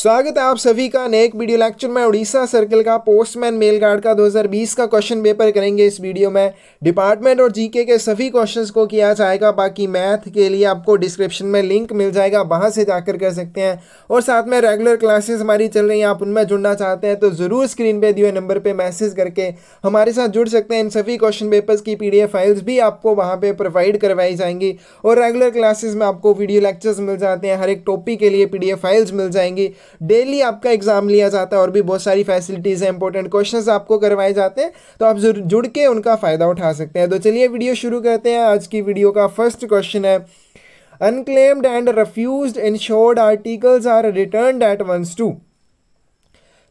स्वागत है आप सभी का नए एक वीडियो लेक्चर में उड़ीसा सर्कल का पोस्टमैन मेल गार्ड का 2020 का क्वेश्चन पेपर करेंगे इस वीडियो में डिपार्टमेंट और जीके के सभी क्वेश्चंस को किया जाएगा बाकी मैथ के लिए आपको डिस्क्रिप्शन में लिंक मिल जाएगा वहां से जाकर कर सकते हैं और साथ में रेगुलर क्लासेस हमारी चल रही हैं आप उनमें जुड़ना चाहते हैं तो ज़रूर स्क्रीन पर दिए नंबर पर मैसेज करके हमारे साथ जुड़ सकते हैं इन सभी क्वेश्चन पेपर्स की पी फाइल्स भी आपको वहाँ पर प्रोवाइड करवाई जाएंगी और रेगुलर क्लासेज में आपको वीडियो लेक्चर्स मिल जाते हैं हर एक टॉपिक के लिए पी फाइल्स मिल जाएंगी डेली आपका एग्ज़ाम लिया जाता है और भी बहुत सारी फैसिलिटीज़ हैं इंपॉर्टेंट क्वेश्चन आपको करवाए जाते हैं तो आप जुड़ के उनका फ़ायदा उठा सकते हैं तो चलिए वीडियो शुरू करते हैं आज की वीडियो का फर्स्ट क्वेश्चन है unclaimed and refuse insured articles are return at once to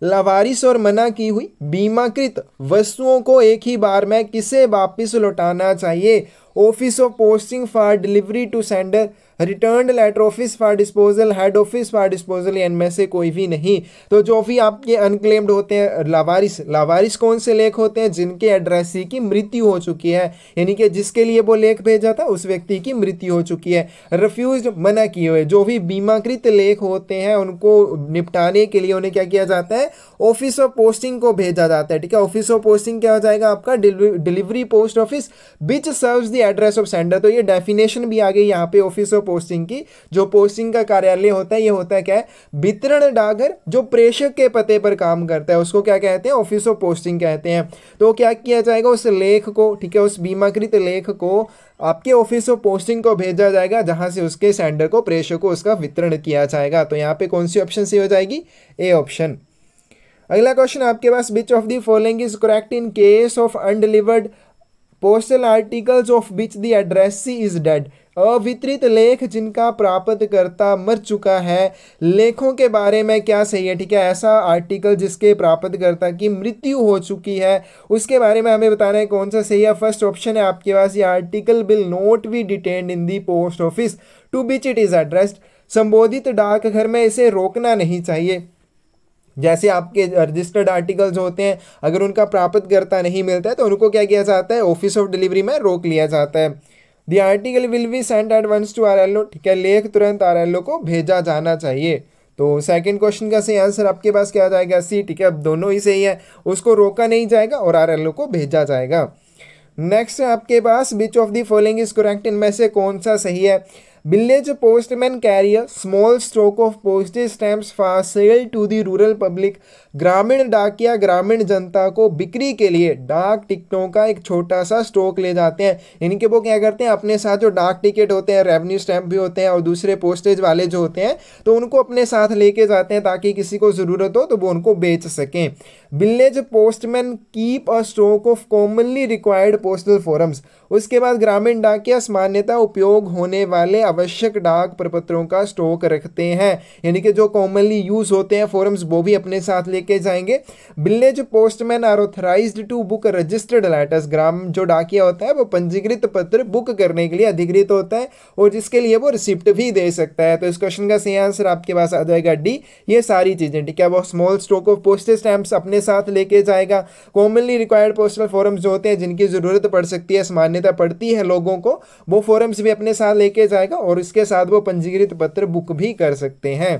लावारिस और मना की हुई बीमाकृत वस्तुओं को एक ही बार में किसे वापिस लौटाना चाहिए office of posting for delivery to sender return letter office for disposal head office for disposal इनमें से कोई भी नहीं तो जो भी आपके अनक्लेम्ड होते हैं लावारिस लावारिस कौन से लेख होते हैं जिनके एड्रेसी की मृत्यु हो चुकी है यानी कि जिसके लिए वो लेख भेजा था उस व्यक्ति की मृत्यु हो चुकी है रिफ्यूज मना किए हुए जो भी बीमाकृत लेख होते हैं उनको निपटाने के लिए उन्हें क्या किया जाता है ऑफिस ऑफ पोस्टिंग को भेजा जाता है ठीक है ऑफिस ऑफ पोस्टिंग क्या हो जाएगा आपका delivery post office which serve the address of sender तो ये डेफिनेशन भी आ गई यहाँ पे ऑफिस ऑफ पोस्टिंग की जो पोस्टिंग का कार्यालय होता है ये होता है क्या है वितरण डाकघर जो प्रेषक के पते पर काम करता है उसको क्या कहते हैं ऑफिस ऑफ पोस्टिंग कहते हैं तो क्या किया जाएगा उस लेख को ठीक है उस बीमाकृत लेख को आपके ऑफिस ऑफ पोस्टिंग को भेजा जाएगा जहां से उसके सेंडर को प्रेषक को उसका वितरण किया जाएगा तो यहाँ पे कौन सी ऑप्शन सी हो जाएगी ए ऑप्शन अगला क्वेश्चन आपके पास which of the following is correct in case of undelivered postal articles of which the addressee is dead अवितरित लेख जिनका प्राप्तकर्ता मर चुका है लेखों के बारे में क्या सही है ठीक है ऐसा आर्टिकल जिसके प्राप्तकर्ता की मृत्यु हो चुकी है उसके बारे में हमें बताना है कौन सा सही है फर्स्ट ऑप्शन है आपके पास ये article will not be detain in the post office to which it is addressed संबोधित डाकघर में इसे रोकना नहीं चाहिए जैसे आपके रजिस्टर्ड आर्टिकल्स होते हैं अगर उनका प्राप्तकर्ता नहीं मिलता है तो उनको क्या किया जाता है ऑफिस ऑफ डिलीवरी में रोक लिया जाता है the article will be sent advance to R ठीक है लेख तुरंत आर को भेजा जाना चाहिए तो सेकंड क्वेश्चन का सही आंसर आपके पास क्या आ जाएगा सी ठीक है अब दोनों ही सही है उसको रोका नहीं जाएगा और आर को भेजा जाएगा नेक्स्ट आपके पास which of the following is correct इनमें से कौन सा सही है Village postmen carry a small of of postage stamps for sale to the rural public. ग्रामीण डाक या ग्रामीण जनता को बिक्री के लिए डाक टिकटों का एक छोटा सा स्टॉक ले जाते हैं इनके वो क्या करते हैं अपने साथ जो डाक टिकट होते हैं रेवेन्यू स्टैम्प भी होते हैं और दूसरे पोस्टेज वाले जो होते हैं तो उनको अपने साथ लेके जाते हैं ताकि किसी को ज़रूरत हो तो वो उनको बेच सकें village postman keep a stock of commonly required postal forms उसके बाद ग्रामीण या सामान्यता उपयोग होने वाले आवश्यक डाक प्रपत्रों का स्टॉक रखते हैं यानी कि जो कॉमनली यूज होते हैं फॉरम्स वो भी अपने साथ लेके जाएंगे village postman are authorise to book registered letters ग्राम जो डाकिया होता है वो पंजीकृत पत्र बुक करने के लिए अधिकृत होता है और जिसके लिए वो रिसिप्ट भी दे सकता है तो इस क्वेश्चन का सही आंसर आपके पास आ जाएगा डी ये सारी चीज़ें ठीक है वो small stock of postage stamps अपने अपने साथ लेके जाएगा कॉमनली रिक्वायर्ड पोस्टल फॉरम्स जो होते हैं जिनकी ज़रूरत पड़ सकती है मान्यता पड़ती है लोगों को वो फॉरम्स भी अपने साथ लेके जाएगा और इसके साथ वो पंजीकृत पत्र बुक भी कर सकते हैं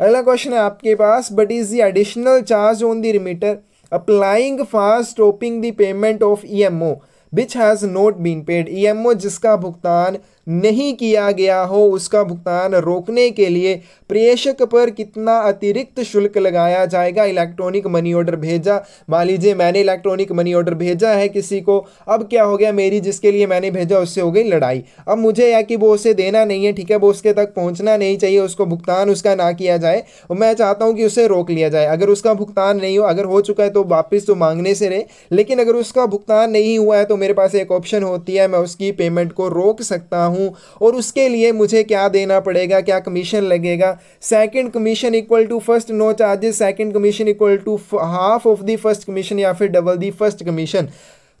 अगला क्वेश्चन है आपके पास what is the additional charge on the remitter applying fast stopping the payment of E M O which has not been paid ओ जिसका भुगतान नहीं किया गया हो उसका भुगतान रोकने के लिए प्रेषक पर कितना अतिरिक्त शुल्क लगाया जाएगा इलेक्ट्रॉनिक मनी ऑर्डर भेजा मान लीजिए मैंने इलेक्ट्रॉनिक मनी ऑर्डर भेजा है किसी को अब क्या हो गया मेरी जिसके लिए मैंने भेजा उससे हो गई लड़ाई अब मुझे या कि वो उसे देना नहीं है ठीक है वो उसके तक पहुँचना नहीं चाहिए उसको भुगतान उसका ना किया जाए और मैं चाहता हूँ कि उसे रोक लिया जाए अगर उसका भुगतान नहीं हो अगर हो चुका है तो वापस तो मांगने से रहे लेकिन अगर उसका भुगतान नहीं हुआ है तो मेरे पास एक ऑप्शन होती है मैं उसकी पेमेंट को रोक सकता हूँ और उसके लिए मुझे क्या देना पड़ेगा क्या कमीशन लगेगा second commission equal to first no charges second commission equal to half of the first commission या फिर डबल दी फर्स्ट कमीशन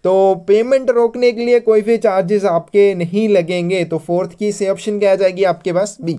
तो पेमेंट रोकने के लिए कोई भी चार्जेस आपके नहीं लगेंगे तो फोर्थ की से ऑप्शन क्या आ जाएगी आपके पास बी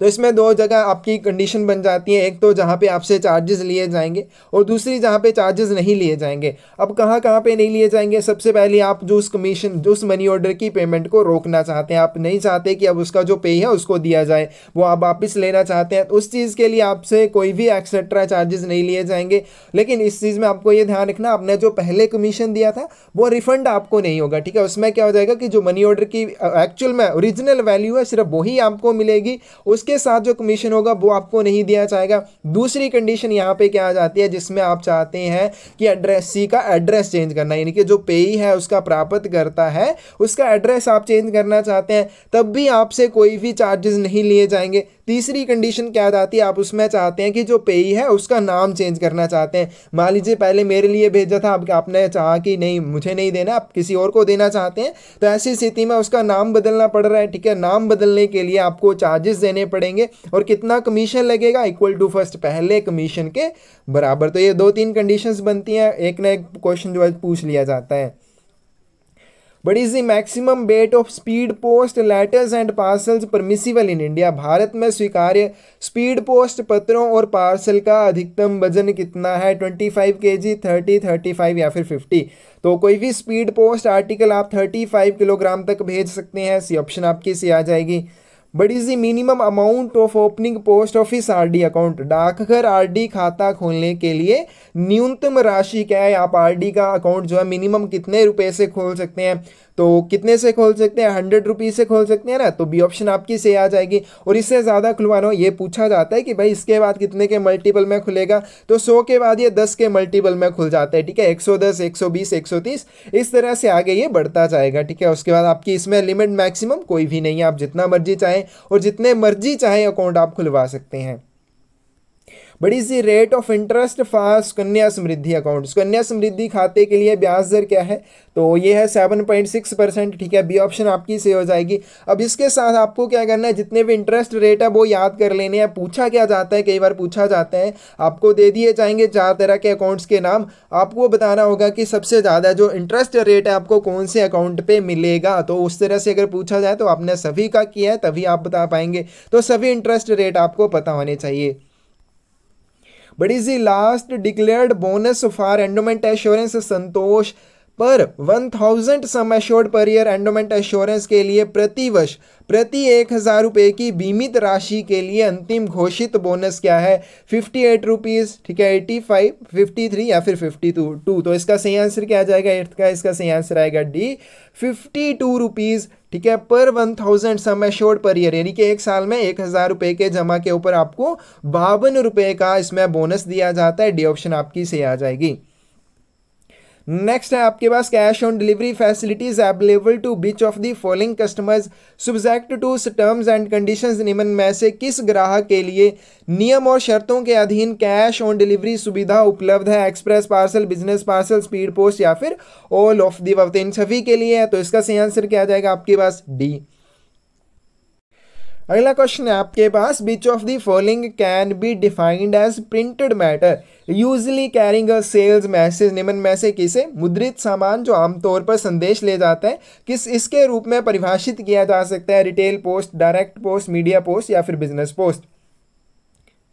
तो इसमें दो जगह आपकी कंडीशन बन जाती है एक तो जहाँ पे आपसे चार्जेस लिए जाएंगे और दूसरी जहाँ पे चार्जेस नहीं लिए जाएंगे अब कहाँ कहाँ पे नहीं लिए जाएंगे सबसे पहले आप जो उस कमीशन जो उस मनी ऑर्डर की पेमेंट को रोकना चाहते हैं आप नहीं चाहते कि अब उसका जो पे है उसको दिया जाए वो आप वापस लेना चाहते हैं तो उस चीज़ के लिए आपसे कोई भी एक्सेट्रा चार्जेस नहीं लिए जाएंगे लेकिन इस चीज़ में आपको ये ध्यान रखना आपने जो पहले कमीशन दिया था वो रिफंड आपको नहीं होगा ठीक है उसमें क्या हो जाएगा कि जो मनी ऑर्डर की एक्चुअल में ओरिजिनल वैल्यू है सिर्फ वही आपको मिलेगी उसके इसके साथ जो कमीशन होगा वो आपको नहीं दिया जाएगा दूसरी कंडीशन यहाँ पे क्या आ जाती है जिसमें आप चाहते हैं कि एड्रेस सी का एड्रेस चेंज करना यानी कि जो पे है उसका प्राप्त करता है उसका एड्रेस आप चेंज करना चाहते हैं तब भी आपसे कोई भी चार्जेस नहीं लिए जाएंगे तीसरी कंडीशन क्या जाती है आप उसमें चाहते हैं कि जो पेई है उसका नाम चेंज करना चाहते हैं मान लीजिए पहले मेरे लिए भेजा था आप आपने चाहा कि नहीं मुझे नहीं देना आप किसी और को देना चाहते हैं तो ऐसी स्थिति में उसका नाम बदलना पड़ रहा है ठीक है नाम बदलने के लिए आपको चार्जेस देने पड़ेंगे और कितना कमीशन लगेगा इक्वल टू फर्स्ट पहले कमीशन के बराबर तो ये दो तीन कंडीशंस बनती हैं एक ना एक क्वेश्चन जो है पूछ लिया जाता है what is the maximum weight of speed post letters and parcels permissible in India Bharat में स्वीकार्य स्पीड पोस्ट पत्रों और पार्सल का अधिकतम वजन कितना है 25 फाइव के जी थर्टी थर्टी फाइव या फिर 50 तो कोई भी स्पीड पोस्ट आर्टिकल आप 35 किलोग्राम तक भेज सकते हैं सी ऑप्शन आपकी सी आ जाएगी what is the minimum amount of opening post office R D account डाकघर आरडी खाता खोलने के लिए न्यूनतम राशि क्या है आप आर डी का अकाउंट जो है मिनिमम कितने रुपए से खोल सकते हैं तो कितने से खोल सकते हैं हंड्रेड रुपीज़ से खोल सकते हैं ना तो बी ऑप्शन आपकी से आ जाएगी और इससे ज़्यादा खुलवाना ये पूछा जाता है कि भाई इसके बाद कितने के मल्टीपल में खुलेगा तो सौ के बाद ये दस के मल्टीपल में खुल जाता है ठीक है एक सौ दस एक सौ बीस एक सौ तीस इस तरह से आगे ये बढ़ता जाएगा ठीक है उसके बाद आपकी इसमें लिमिट मैक्सिमम कोई भी नहीं है आप जितना मर्जी चाहें और जितने मर्जी चाहें अकाउंट आप खुलवा सकते हैं what is the rate of interest for Kanya Samriddhi account कन्या समृद्धि खाते के लिए ब्याज दर क्या है तो ये है सेवन पॉइंट सिक्स परसेंट ठीक है बी ऑप्शन आपकी से हो जाएगी अब इसके साथ आपको क्या करना है जितने भी इंटरेस्ट रेट है वो याद कर लेने हैं पूछा क्या जाता है कई बार पूछा जाता है आपको दे दिए जाएंगे चार तरह के अकाउंट्स के नाम आपको बताना होगा कि सबसे ज़्यादा जो इंटरेस्ट रेट है आपको कौन से अकाउंट पर मिलेगा तो उस तरह से अगर पूछा जाए तो आपने सभी का किया है तभी आप बता पाएंगे तो सभी इंटरेस्ट रेट आपको पता होने चाहिए what is the last declared bonus for endowment assurance संतोष per 1000 sum assured per year endowment assurance के लिए प्रति वर्ष प्रति एक हज़ार रुपये की बीमित राशि के लिए अंतिम घोषित बोनस क्या है फिफ्टी एट रुपीज़ ठीक है एटी फाइव फिफ्टी थ्री या फिर फिफ्टी टू टू तो इसका सही आंसर क्या आ जाएगा एट्थ का इसका सही आंसर आएगा डी फिफ्टी टू रुपीज़ ठीक है per one thousand sum assured per year यानी कि एक साल में एक हज़ार रुपये के जमा के ऊपर आपको बावन रुपये का इसमें बोनस दिया जाता है डी ऑप्शन आपकी सही आ जाएगी नेक्स्ट है आपके पास cash on delivery facilities available to which of the following customers subject to terms and conditions निम्न में से किस ग्राहक के लिए नियम और शर्तों के अधीन कैश ऑन डिलीवरी सुविधा उपलब्ध है express parcel business parcel speed post या फिर ऑल ऑफ दी वक्त इन सभी के लिए है तो इसका सही आंसर क्या जाएगा आपके पास डी अगला क्वेश्चन है आपके पास which of the following can be defined as printed matter usually carrying a sales message निम्न में से किसे मुद्रित सामान जो आमतौर पर संदेश ले जाते हैं किस इसके रूप में परिभाषित किया जा सकता है retail post direct post media post या फिर बिजनेस पोस्ट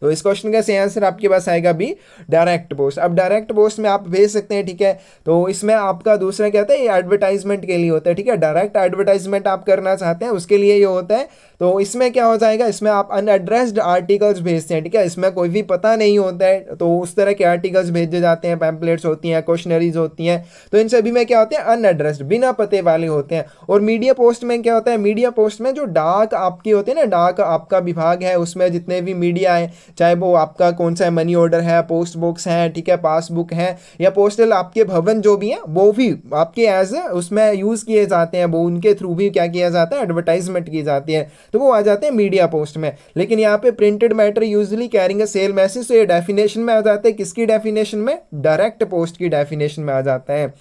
तो इस क्वेश्चन का सही आंसर आपके पास आएगा भी डायरेक्ट पोस्ट अब डायरेक्ट पोस्ट में आप भेज सकते हैं ठीक है तो इसमें आपका दूसरा क्या होता है ये एडवर्टाइजमेंट के लिए होता है ठीक है डायरेक्ट एडवर्टाइजमेंट आप करना चाहते हैं उसके लिए ये होता है तो इसमें क्या हो जाएगा इसमें आप अनएड्रेस्ड आर्टिकल्स भेजते हैं ठीक है इसमें कोई भी पता नहीं होता है तो उस तरह के आर्टिकल्स भेजे जाते हैं पैम्पलेट्स होती हैं क्वेश्चनरीज होती हैं तो इन सभी में क्या होते हैं अनएड्रेस्ड बिना पते वाले होते हैं और मीडिया पोस्ट में क्या होता है मीडिया पोस्ट में जो डाक आपकी होती है ना डाक आपका विभाग है उसमें जितने भी मीडिया है चाहे वो आपका कौन सा मनी ऑर्डर है पोस्ट बॉक्स हैं ठीक है पासबुक हैं या पोस्टल आपके भवन जो भी हैं वो भी आपके एज उसमें यूज़ किए जाते हैं वो उनके थ्रू भी क्या किया जाता है एडवर्टाइजमेंट की जाती है तो वो आ जाते हैं मीडिया पोस्ट में लेकिन यहाँ पे printed matter usually carrying sale message तो ये डेफिनेशन में आ जाते हैं किसकी डेफिनेशन में डायरेक्ट पोस्ट की डेफिनेशन में आ जाता है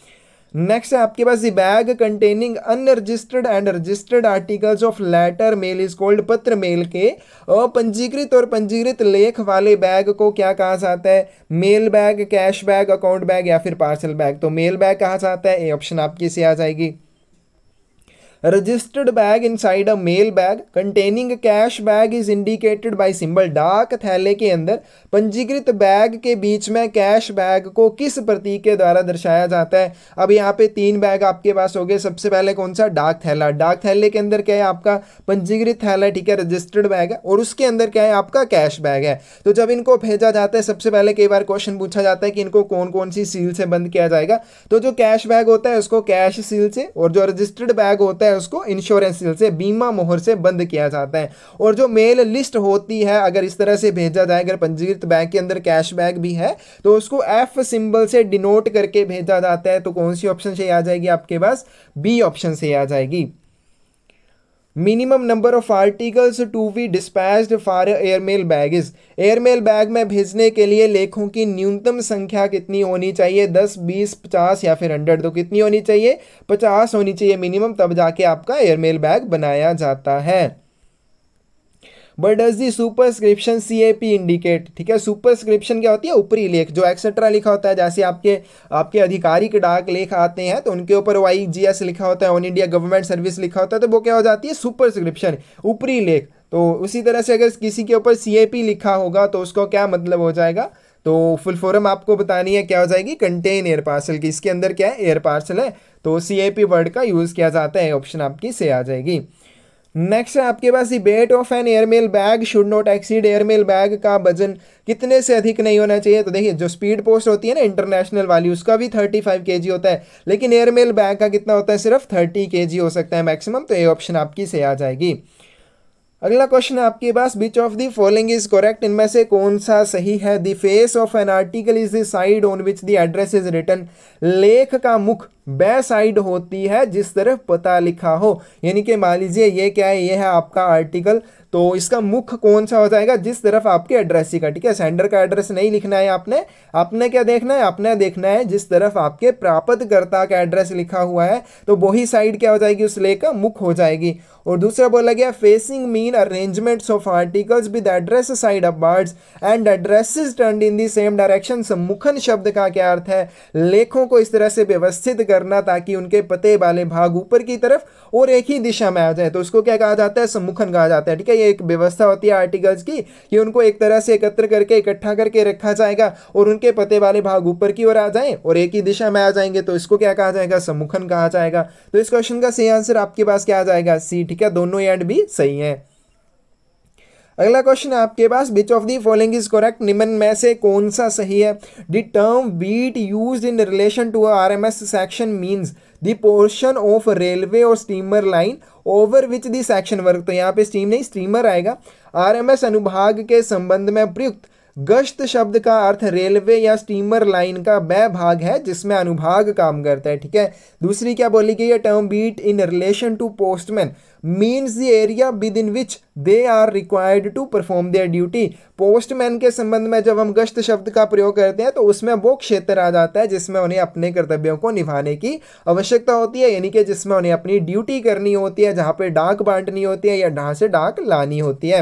नेक्स्ट है आपके पास bag containing unregistered and registered articles of letter mail is called पत्र मेल के पंजीकृत और पंजीकृत लेख वाले बैग को क्या कहा जाता है mail bag cash bag account bag या फिर पार्सल बैग तो मेल बैग कहा जाता है ये ऑप्शन आपकी से आ जाएगी registered bag inside a mail bag containing containing cash bag is indicated by symbol डाक थैले के अंदर पंजीकृत बैग के बीच में कैश बैग को किस प्रतीक के द्वारा दर्शाया जाता है अब यहाँ पे तीन बैग आपके पास हो गए सबसे पहले कौन सा डाक थैला डाक थैले के अंदर क्या है आपका पंजीकृत थैला ठीक है रजिस्टर्ड बैग है और उसके अंदर क्या है आपका कैश बैग है तो जब इनको भेजा जाता है सबसे पहले कई बार क्वेश्चन पूछा जाता है कि इनको कौन कौन सी सील से बंद किया जाएगा तो जो कैश बैग होता है उसको कैश सील से और जो रजिस्टर्ड बैग होता है है उसको इंश्योरेंस से बीमा मोहर से बंद किया जाता है और जो मेल लिस्ट होती है अगर इस तरह से भेजा जाए अगर पंजीकृत बैंक के अंदर कैशबैक भी है तो उसको एफ सिंबल से डिनोट करके भेजा जाता है तो कौन सी ऑप्शन से आ जाएगी आपके पास बी ऑप्शन से आ जाएगी minimum number of articles to be dispatched for airmail bag is airmail bag में भेजने के लिए लेखों की न्यूनतम संख्या कितनी होनी चाहिए दस बीस पचास या फिर हंड्रेड तो कितनी होनी चाहिए पचास होनी चाहिए मिनिमम तब जाके आपका एयरमेल बैग बनाया जाता है what does the superscription C A P indicate ठीक है सुपरस्क्रिप्शन क्या होती है ऊपरी लेख जो एक्सेट्रा लिखा होता है जैसे आपके आपके आधिकारिक डाक लेख आते हैं तो उनके ऊपर वाई जी एस लिखा होता है ऑन इंडिया गवर्नमेंट सर्विस लिखा होता है तो वो क्या हो जाती है सुपरस्क्रिप्शन ऊपरी लेख तो उसी तरह से अगर किसी के ऊपर सी ए पी लिखा होगा तो उसको क्या मतलब हो जाएगा तो फुल फॉर्म आपको बतानी है क्या हो जाएगी कंटेन एयर पार्सल की इसके अंदर क्या है एयर पार्सल है तो सी ए पी वर्ड का यूज़ किया जाता है ऑप्शन आपकी से आ जाएगी नेक्स्ट आपके पास weight of an airmail bag should not exceed airmail bag का वजन कितने से अधिक नहीं होना चाहिए तो देखिए जो स्पीड पोस्ट होती है ना इंटरनेशनल वाली उसका भी थर्टी फाइव के जी होता है लेकिन एयरमेल बैग का कितना होता है सिर्फ थर्टी के जी हो सकता है मैक्सिमम तो ये ऑप्शन आपकी से आ जाएगी अगला क्वेश्चन आपके पास which of the following is correct इनमें से कौन सा सही है the face of an article is the side on which the address is written लेख का मुख बे साइड होती है जिस तरफ पता लिखा हो यानी कि मान लीजिए ये क्या है ये है आपका आर्टिकल तो इसका मुख कौन सा हो जाएगा जिस तरफ आपके एड्रेस का ठीक है सेंडर का एड्रेस नहीं लिखना है आपने आपने क्या देखना है आपने देखना है जिस तरफ आपके प्राप्तकर्ता का एड्रेस लिखा हुआ है तो वही साइड क्या हो जाएगी उस लेख का मुख हो जाएगी और दूसरा बोला गया facing mean arrangements of articles with address side upwards and address turn in the same direction मुखन शब्द का क्या अर्थ है लेखों को इस तरह से व्यवस्थित कर करना ताकि उनके पते वाले भाग ऊपर की तरफ और एक ही दिशा में आ जाए तो उसको क्या कहा जाता है सम्मुखन कहा जाता है ठीक है ये एक व्यवस्था होती है आर्टिकल्स की कि उनको एक तरह से एकत्र करके इकट्ठा करके रखा जाएगा और उनके पते वाले भाग ऊपर की ओर आ जाए और एक ही दिशा में आ जाएंगे तो इसको क्या कहा जाएगा सम्मुखन कहा जाएगा तो इस क्वेश्चन का सही आंसर आपके पास क्या आ जाएगा सी ठीक है दोनों एंड भी सही है अगला क्वेश्चन है आपके पास which of the following is correct निम्न में से कौन सा सही है the term beat use in relation to R M S section means the portion of railway और steamer line over which the section work तो यहाँ पे स्टीम नहीं स्टीमर आएगा आर एम एस अनुभाग के संबंध में प्रयुक्त गश्त शब्द का अर्थ रेलवे या स्टीमर लाइन का वह भाग है जिसमें अनुभाग काम करता है ठीक है दूसरी क्या बोली गई है term beat in relation to postman means the area within which they are required to perform their duty postman के संबंध में जब हम गश्त शब्द का प्रयोग करते हैं तो उसमें वो क्षेत्र आ जाता है जिसमें उन्हें अपने कर्तव्यों को निभाने की आवश्यकता होती है यानी कि जिसमें उन्हें अपनी ड्यूटी करनी होती है जहाँ पर डाक बांटनी होती है या जहाँ से डाक लानी होती है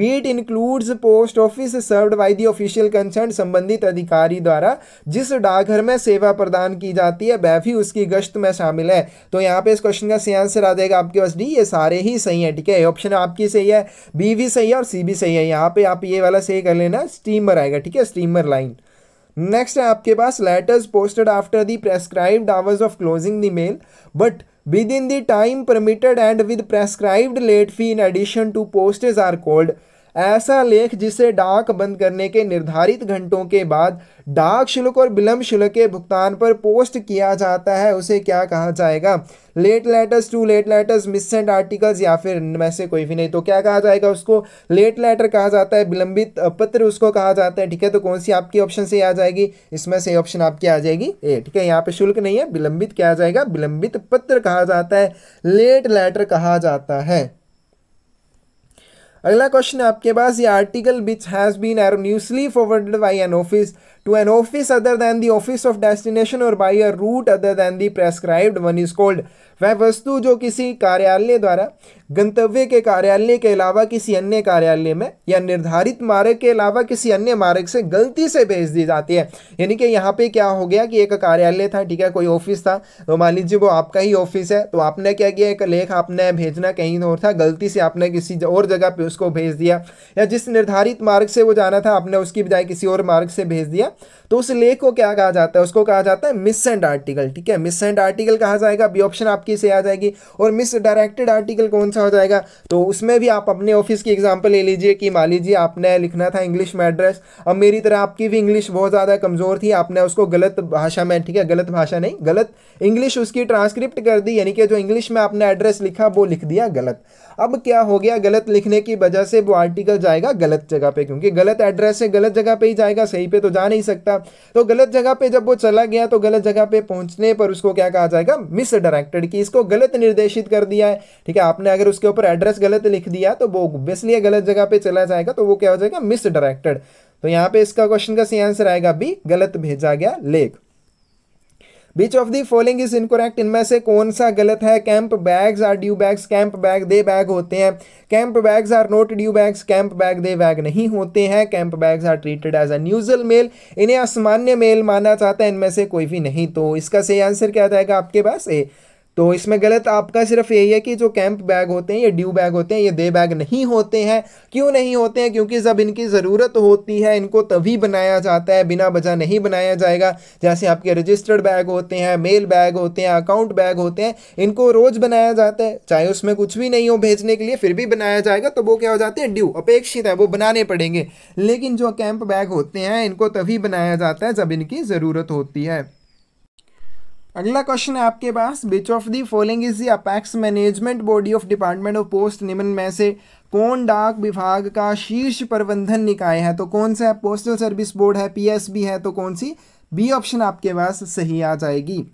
beat includes post office served by the official concern संबंधित अधिकारी द्वारा जिस डाकघर में सेवा प्रदान की जाती है वह भी उसकी गश्त में शामिल है तो यहाँ पे इस क्वेश्चन का सही आंसर आ जाएगा आपके पास डी ये सारे ही सही है ठीक है ऑप्शन आपकी सही सही है बी भी सही है और सी भी सही है यहाँ पे आप ये वाला सही कर लेना स्टीमर आएगा ठीक है स्टीमर लाइन नेक्स्ट है आपके पास letters posted after the prescribed hours of closing the mail but within the time permitted and with prescribed late fee in addition to postage are called ऐसा लेख जिसे डाक बंद करने के निर्धारित घंटों के बाद डाक शुल्क और विलंब शुल्क के भुगतान पर पोस्ट किया जाता है उसे क्या कहा जाएगा late letters to late letters missent articles या फिर इनमें से कोई भी नहीं तो क्या कहा जाएगा उसको लेट लेटर कहा जाता है विलंबित पत्र उसको कहा जाता है ठीक है तो कौन सी आपकी ऑप्शन से आ जाएगी इसमें से ऑप्शन आपकी आ जाएगी ए ठीक है यहाँ पे शुल्क नहीं है विलंबित क्या जाएगा विलंबित पत्र कहा जाता है लेट लेटर कहा जाता है अगला क्वेश्चन आपके पास ये article which has been erroneously forwarded by an office to an office other than the office of destination or by a route other than the prescribed one is called वह वस्तु जो किसी कार्यालय द्वारा गंतव्य के कार्यालय के अलावा किसी अन्य कार्यालय में या निर्धारित मार्ग के अलावा किसी अन्य मार्ग से गलती से भेज दी जाती है यानी कि यहाँ पे क्या हो गया कि एक कार्यालय था ठीक है कोई ऑफिस था तो मान लीजिए वो आपका ही ऑफिस है तो आपने क्या किया एक लेख आपने भेजना कहीं और था गलती से आपने किसी और जगह पर उसको भेज दिया या जिस निर्धारित मार्ग से वो जाना था आपने उसकी बजाय किसी और मार्ग से भेज दिया तो उस लेख को क्या कहा जाता है उसको कहा जाता है मिस एंड आर्टिकल ठीक है मिस एंड आर्टिकल कहा जाएगा बी ऑप्शन आपकी से आ जाएगी और मिस डायरेक्टेड आर्टिकल कौन सा हो जाएगा तो उसमें भी आप अपने ऑफिस की एग्जाम्पल ले लीजिए कि मान लीजिए आपने लिखना था इंग्लिश में एड्रेस अब मेरी तरह आपकी भी इंग्लिश बहुत ज़्यादा कमज़ोर थी आपने उसको गलत भाषा में ठीक है गलत भाषा नहीं गलत इंग्लिश उसकी ट्रांसक्रिप्ट कर दी यानी कि जो इंग्लिश में आपने एड्रेस लिखा वो लिख दिया गलत अब क्या हो गया गलत लिखने की वजह से वो आर्टिकल जाएगा गलत जगह पे क्योंकि गलत एड्रेस है गलत जगह पे ही जाएगा सही पे तो जा नहीं सकता तो गलत जगह पे जब वो चला गया तो गलत जगह पे पहुंचने पर उसको क्या कहा जाएगा मिस डायरेक्टेड कि इसको गलत निर्देशित कर दिया है ठीक है आपने अगर उसके ऊपर एड्रेस गलत लिख दिया तो वो ऑब्वियसली गलत जगह पर चला जाएगा तो वो क्या हो जाएगा मिस डायरेक्टेड तो यहाँ पे इसका क्वेश्चन का सही आंसर आएगा बी गलत भेजा गया लेख which of the following is incorrect इनमें से कौन सा गलत है camp bags are due bags camp bag due bag होते हैं camp bags are not due bags camp bag due bag नहीं होते हैं camp bags are treated as unusual mail इन्हें असामान्य मेल माना जाता है इनमें से कोई भी नहीं तो इसका सही आंसर क्या जाएगा आपके पास ए तो इसमें गलत आपका सिर्फ यही है कि जो कैंप बैग होते हैं ये ड्यू बैग होते हैं ये दे बैग नहीं होते हैं क्यों नहीं होते हैं क्योंकि जब इनकी ज़रूरत होती है इनको तभी बनाया जाता है बिना वजह नहीं बनाया जाएगा जैसे आपके रजिस्टर्ड बैग होते हैं मेल बैग होते हैं अकाउंट बैग होते हैं इनको रोज़ बनाया जाता है चाहे उसमें कुछ भी नहीं हो भेजने के लिए फिर भी बनाया जाएगा तो वो क्या हो जाते हैं ड्यू अपेक्षित है वो बनाने पड़ेंगे लेकिन जो कैंप बैग होते हैं इनको तभी बनाया जाता है जब इनकी ज़रूरत होती है अगला क्वेश्चन है आपके पास which of the following is the apex management body of department of post निम्न में से कौन डाक विभाग का शीर्ष प्रबंधन निकाय है तो कौन सा पोस्टल सर्विस बोर्ड है पीएसबी है तो कौन सी बी ऑप्शन आपके पास सही आ जाएगी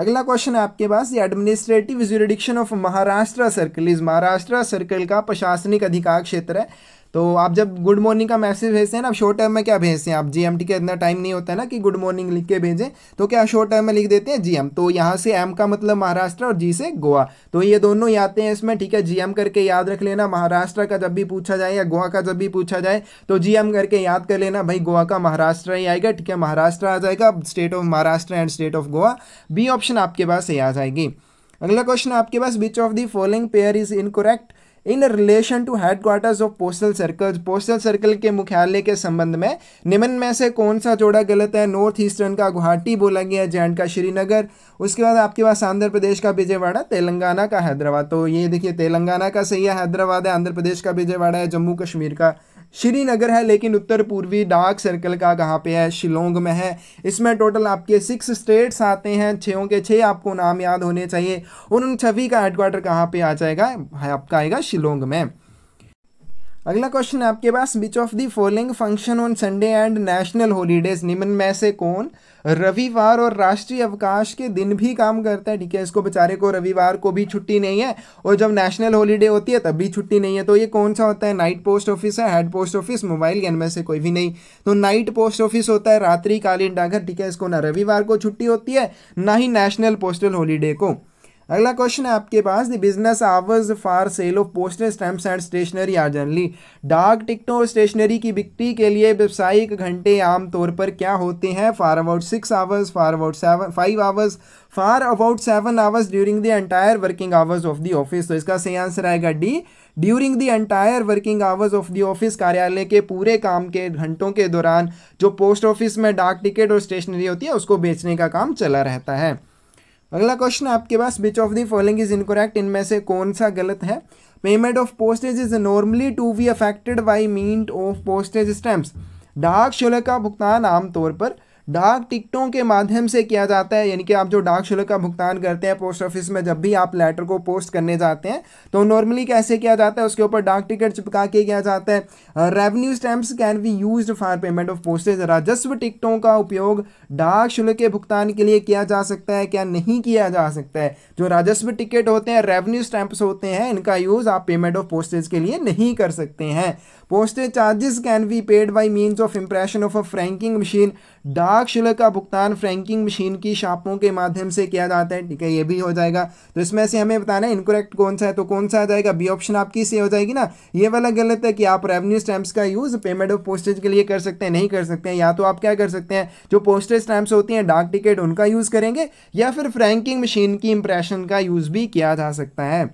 अगला क्वेश्चन है आपके पास administrative jurisdiction of Maharashtra circle is Maharashtra circle का प्रशासनिक अधिकार क्षेत्र है तो आप जब गुड मॉर्निंग का मैसेज भेजते हैं ना शॉर्ट टर्म में क्या भेजते हैं आप जी एम टी का इतना टाइम नहीं होता है ना कि गुड मॉर्निंग लिख के भेजें तो क्या शॉर्ट टर्म में लिख देते हैं जी एम तो यहाँ से एम का मतलब महाराष्ट्र और जी से गोवा तो ये दोनों ही आते हैं इसमें ठीक है जी एम करके याद रख लेना महाराष्ट्र का जब भी पूछा जाए या गोवा का जब भी पूछा जाए तो जी एम करके याद कर लेना भाई गोवा का महाराष्ट्र ही आएगा ठीक है महाराष्ट्र आ जाएगा state of Maharashtra and state of Goa B option आपके पास ही आ जाएगी अगला क्वेश्चन आपके पास which of the following pair is incorrect in relation to headquarters of postal circle postal circle के मुख्यालय के संबंध में निम्न में से कौन सा जोड़ा गलत है नॉर्थ ईस्टर्न का गुवाहाटी बोला गया जैंड का श्रीनगर उसके बाद आपके पास आंध्र प्रदेश का विजयवाड़ा तेलंगाना का हैदराबाद तो ये देखिए तेलंगाना का सही है हैदराबाद है आंध्र प्रदेश का विजयवाड़ा है जम्मू कश्मीर का श्रीनगर है लेकिन उत्तर पूर्वी डार्क सर्कल का कहाँ पे है शिलोंग में है इसमें टोटल आपके सिक्स स्टेट्स आते हैं छः के छः आपको नाम याद होने चाहिए उन छवि का हेडक्वार्टर कहाँ पे आ जाएगा आपका आएगा शिलोंग में अगला क्वेश्चन आपके पास which of the following function on Sunday and national holidays निम्न में से कौन रविवार और राष्ट्रीय अवकाश के दिन भी काम करता है ठीक है इसको बेचारे को रविवार को भी छुट्टी नहीं है और जब नेशनल हॉलीडे होती है तब भी छुट्टी नहीं है तो ये कौन सा होता है नाइट पोस्ट ऑफिस है हेड पोस्ट ऑफिस मोबाइल में से कोई भी नहीं तो नाइट पोस्ट ऑफिस होता है रात्रि डाकघर ठीक है इसको ना रविवार को छुट्टी होती है ना ही नेशनल पोस्टल हॉलीडे को अगला क्वेश्चन है आपके पास the business hours for sale of postal stamps and stationery are generally डाक टिकटों और स्टेशनरी की बिक्री के लिए व्यावसायिक घंटे आमतौर पर क्या होते हैं for about six hours for about seven five hours for about seven hours during the entire working hours of the office तो इसका सही आंसर आएगा D during the entire working hours of the office कार्यालय के पूरे काम के घंटों के दौरान जो पोस्ट ऑफिस में डाक टिकट और स्टेशनरी होती है उसको बेचने का काम चला रहता है अगला क्वेश्चन आपके पास which of the following is incorrect इनमें से कौन सा गलत है payment of postage is normally to be affected by mean of postage stamp डाक शुल्क का भुगतान आमतौर पर डाक टिकटों के माध्यम से किया जाता है यानी कि आप जो डाक शुल्क का भुगतान करते हैं पोस्ट ऑफिस में जब भी आप लेटर को पोस्ट करने जाते हैं तो नॉर्मली कैसे किया जाता है उसके ऊपर डाक टिकट चिपका के किया जाता है revenue stamps can be use for payment of postage राजस्व टिकटों का उपयोग डाक शुल्क के भुगतान के लिए किया जा सकता है क्या नहीं किया जा सकता है जो राजस्व टिकट होते हैं रेवेन्यू स्टैम्प्स होते हैं इनका यूज़ आप पेमेंट ऑफ पोस्टेज के लिए नहीं कर सकते हैं postage charges can be paid by means of impression of a franking machine डाक शुल्क का भुगतान फ्रैंकिंग मशीन की शापों के माध्यम से किया जाता है ठीक है ये भी हो जाएगा तो इसमें से हमें बताना है इनकोरेक्ट कौन सा है तो कौन सा आ जाएगा बी ऑप्शन आपकी से हो जाएगी ना ये वाला गलत है कि आप रेवन्यू स्टैम्प्स का यूज़ पेमेंट ऑफ पोस्टेज के लिए कर सकते हैं नहीं कर सकते हैं या तो आप क्या कर सकते हैं जो पोस्टेज स्टैम्प्स होती हैं डाक टिकट उनका यूज़ करेंगे या फिर फ्रैंकिंग मशीन की इंप्रेशन का यूज़ भी किया जा सकता है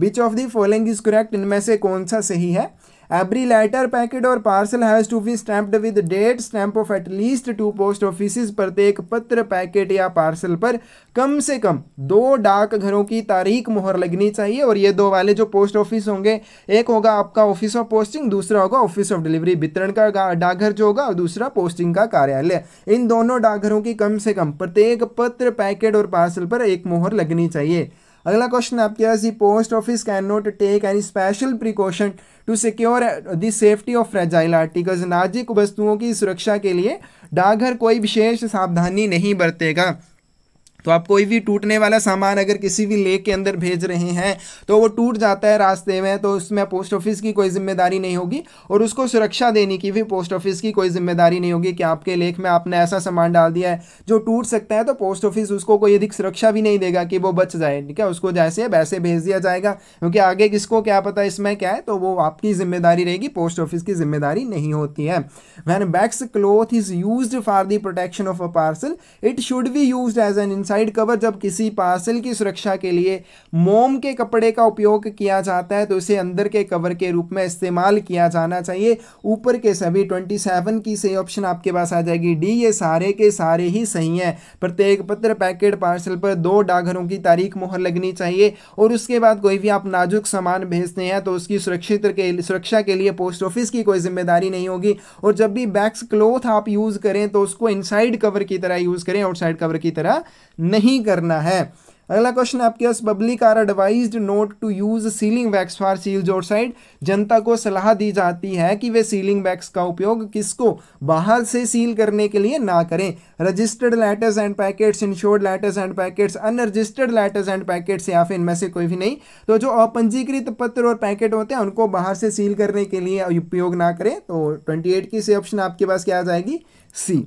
which of the following is correct इनमें से कौन सा सही है एवरी लेटर पैकेट और parcel has to be stamped with date stamp of at least two post office प्रत्येक पत्र पैकेट या पार्सल पर कम से कम दो डाक घरों की तारीख मोहर लगनी चाहिए और ये दो वाले जो पोस्ट ऑफिस होंगे एक होगा आपका ऑफिस ऑफ पोस्टिंग दूसरा होगा ऑफिस ऑफ डिलीवरी वितरण का डाकघर जो होगा और दूसरा पोस्टिंग का कार्यालय इन दोनों डाकघरों की कम से कम प्रत्येक पत्र पैकेट और पार्सल पर एक मोहर लगनी चाहिए अगला क्वेश्चन आपके पास C post office can not take any special precaution to secure the safety of fragile articles नाजिक वस्तुओं की सुरक्षा के लिए डाकघर कोई विशेष सावधानी नहीं बरतेगा तो आप कोई भी टूटने वाला सामान अगर किसी भी लेक के अंदर भेज रहे हैं तो वो टूट जाता है रास्ते में तो उसमें पोस्ट ऑफिस की कोई जिम्मेदारी नहीं होगी और उसको सुरक्षा देने की भी पोस्ट ऑफिस की कोई जिम्मेदारी नहीं होगी कि आपके लेख में आपने ऐसा सामान डाल दिया है जो टूट सकता है तो पोस्ट ऑफिस उसको कोई अधिक सुरक्षा भी नहीं देगा कि वो बच जाए ठीक है उसको जैसे वैसे भेज दिया जाएगा क्योंकि आगे किसको क्या पता इसमें क्या है तो वो आपकी जिम्मेदारी रहेगी पोस्ट ऑफिस की जिम्मेदारी नहीं होती है when bags cloth is use for the protection of a parcel it should be use as an inside cover जब किसी पार्सल की सुरक्षा के लिए मोम के कपड़े का उपयोग किया जाता है तो इसे अंदर के कवर के रूप में इस्तेमाल किया जाना चाहिए ऊपर के सभी ट्वेंटी सेवन की सही ऑप्शन आपके पास आ जाएगी डी ये सारे के सारे ही सही हैं प्रत्येक पत्र पैकेट पार्सल पर दो डाकघरों की तारीख मोहर लगनी चाहिए और उसके बाद कोई भी आप नाजुक सामान भेजते हैं तो उसकी सुरक्षित के सुरक्षा के लिए पोस्ट ऑफिस की कोई जिम्मेदारी नहीं होगी और जब भी बैक्स क्लोथ आप यूज़ करें तो उसको इनसाइड कवर की तरह यूज़ करें आउटसाइड कवर की तरह नहीं करना है अगला क्वेश्चन आपके पास public are advised not to use sealing wax for seals और साइड जनता को सलाह दी जाती है कि वे सीलिंग वैक्स का उपयोग किसको बाहर से सील करने के लिए ना करें registered letters and packets insured letters and packets unregistered letters and packets या फिर इनमें से कोई भी नहीं तो जो अपंजीकृत पत्र और पैकेट होते हैं उनको बाहर से सील करने के लिए उपयोग ना करें तो ट्वेंटी की से ऑप्शन आपके पास क्या आ जाएगी C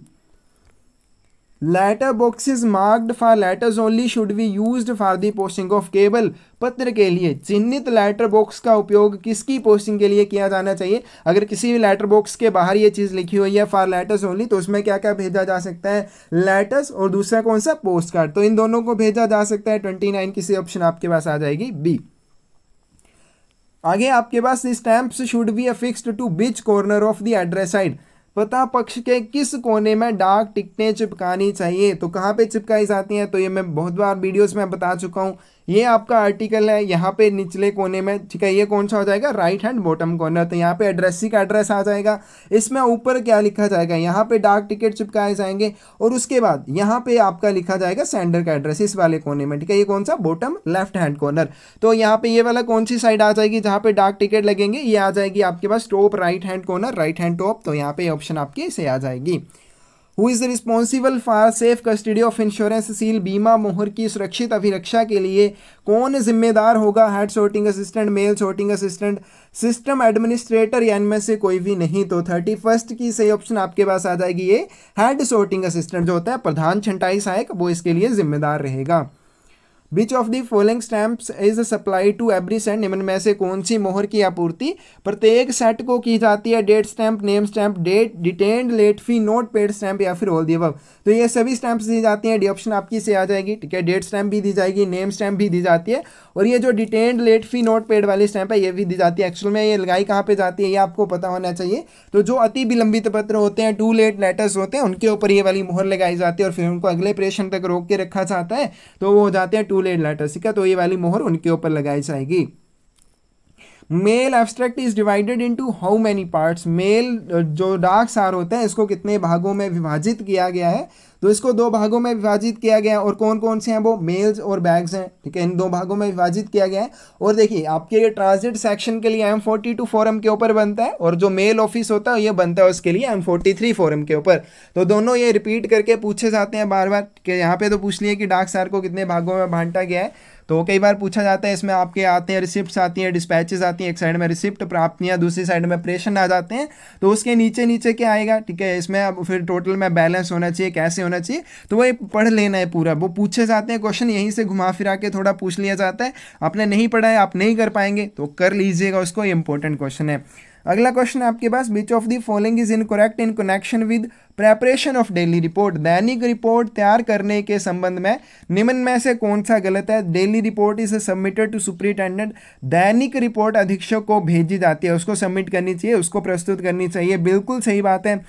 letter is marked for letters only should be use for the posting of केबल पत्र के लिए चिन्हित लेटर बॉक्स का उपयोग किसकी पोस्टिंग के लिए किया जाना चाहिए अगर किसी भी लेटर बॉक्स के बाहर ये चीज़ लिखी हुई है फॉर लेटर्स ओनली तो उसमें क्या क्या भेजा जा सकता है लेटर्स और दूसरा कौन सा पोस्ट कार्ड तो इन दोनों को भेजा जा सकता है ट्वेंटी नाइन किसी ऑप्शन आपके पास आ जाएगी बी आगे आपके पास stamps should be affixed to which corner of the address side पता पक्ष के किस कोने में डाक टिकटें चिपकानी चाहिए तो कहाँ पे चिपकाई जाती हैं तो ये मैं बहुत बार वीडियोस में बता चुका हूँ ये आपका आर्टिकल है यहाँ पे निचले कोने में ठीक है ये कौन सा हो जाएगा राइट हैंड बॉटम कॉर्नर तो यहाँ पे एड्रेसी का एड्रेस आ जाएगा इसमें ऊपर क्या लिखा जाएगा यहाँ पे डाक टिकट चिपकाए जाएंगे और उसके बाद यहाँ पे आपका लिखा जाएगा सेंडर का एड्रेस इस वाले कोने में ठीक है ये कौन सा बॉटम लेफ्ट हैंड कॉर्नर तो यहाँ पे ये वाला कौन सी साइड आ जाएगी जहाँ पे डाक टिकट लगेंगे ये आ जाएगी आपके पास top right hand corner right hand top तो यहाँ पे ऑप्शन आपकी इसे आ जाएगी who is responsible for safe custody of insurance seal बीमा मोहर की सुरक्षित अभिरक्षा के लिए कौन जिम्मेदार होगा head sorting assistant mail sorting assistant system administrator या इनमें से कोई भी नहीं तो थर्टी फर्स्ट की सही ऑप्शन आपके पास आ जाएगी ये हेड सोर्टिंग असिस्टेंट जो होता है प्रधान छंटाई सहायक वो इसके लिए जिम्मेदार रहेगा which of the following stamps is supply to every sent निम्न में से कौन सी मोहर की आपूर्ति प्रत्येक सेट को की जाती है date stamp name stamp date detain late fee not paid stamp या फिर ऑल दी अब तो ये सभी स्टैंप्स दी जाती हैं डी ऑप्शन आपकी से आ जाएगी ठीक है डेट स्टैम्प भी दी जाएगी नेम स्टैम्प भी दी जाती है और ये जो detained late fee not paid वाली स्टैम्प है ये भी दी जाती है एक्चुअल में ये लगाई कहाँ पर जाती है ये आपको पता होना चाहिए तो जो अति विलंबित पत्र होते हैं टू लेट लेटर्स होते हैं उनके ऊपर ये वाली मोहर लगाई जाती है और फिर उनको अगले प्रेशन तक रोक के रखा जाता है तो वो हो जाते हैं टू लेट लेटर्स ठीक है तो ये वाली मोहर उनके ऊपर लगाई जाएगी mail abstract is divided into how many parts mail जो डाक सार होते हैं इसको कितने भागों में विभाजित किया गया है तो इसको दो भागों में विभाजित किया गया है और कौन कौन से हैं वो मेल्स और बैग्स हैं ठीक है इन दो भागों में विभाजित किया गया है और देखिए आपके ये ट्रांजिट सेक्शन के लिए एम फोर्टी टू फोरम के ऊपर बनता है और जो मेल ऑफिस होता है ये बनता है उसके लिए एम फोर्टी थ्री फोरम के ऊपर तो दोनों ये रिपीट करके पूछे जाते हैं बार बार कि यहाँ पे तो पूछ लिए कि डाक सार को कितने भागों में बांटा गया है तो कई बार पूछा जाता है इसमें आपके आते हैं रिसिप्ट आती हैं डिस्पैचेज आती हैं एक साइड में रिसिप्ट प्राप्तियाँ दूसरी साइड में प्रेशन आ जाते हैं तो उसके नीचे नीचे क्या आएगा ठीक है इसमें अब फिर टोटल में बैलेंस होना चाहिए कैसे होना चाहिए तो वो पढ़ लेना है पूरा वो पूछे जाते हैं क्वेश्चन यहीं से घुमा फिरा के थोड़ा पूछ लिया जाता है आपने नहीं पढ़ा है आप नहीं कर पाएंगे तो कर लीजिएगा उसको इंपॉर्टेंट क्वेश्चन है अगला क्वेश्चन आपके पास which of the following is incorrect in connection with preparation of daily report दैनिक रिपोर्ट तैयार करने के संबंध में निम्न में से कौन सा गलत है daily report is submitted to superintendent दैनिक रिपोर्ट अधीक्षक को भेजी जाती है उसको सबमिट करनी चाहिए उसको प्रस्तुत करनी चाहिए बिल्कुल सही बात है